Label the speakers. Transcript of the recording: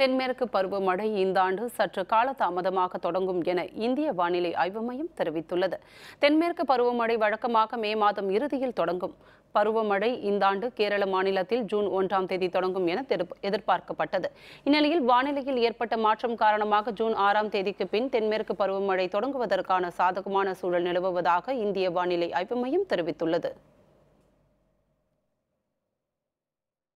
Speaker 1: தென்மேற்கு பருவமழை இந்த ஆண்டு சற்று காலதாமதமாக தொடங்கும் என இந்திய வானிலை ஆய்வு மையம் தெரிவித்துள்ளது தென்மேற்கு பருவமழை வழக்கமாக மே மாதம் இறுதியில் தொடங்கும் பருவமழை இந்த ஆண்டு கேரள மாநிலத்தில் ஜூன் ஒன்றாம் தேதி தொடங்கும் என எதிர்பார்க்கப்பட்டது இந்நிலையில் வானிலையில் ஏற்பட்ட மாற்றம் காரணமாக ஜூன் ஆறாம் தேதிக்கு பின் தென்மேற்கு பருவமழை தொடங்குவதற்கான சாதகமான சூழல் நிலவுவதாக இந்திய வானிலை ஆய்வு மையம் தெரிவித்துள்ளது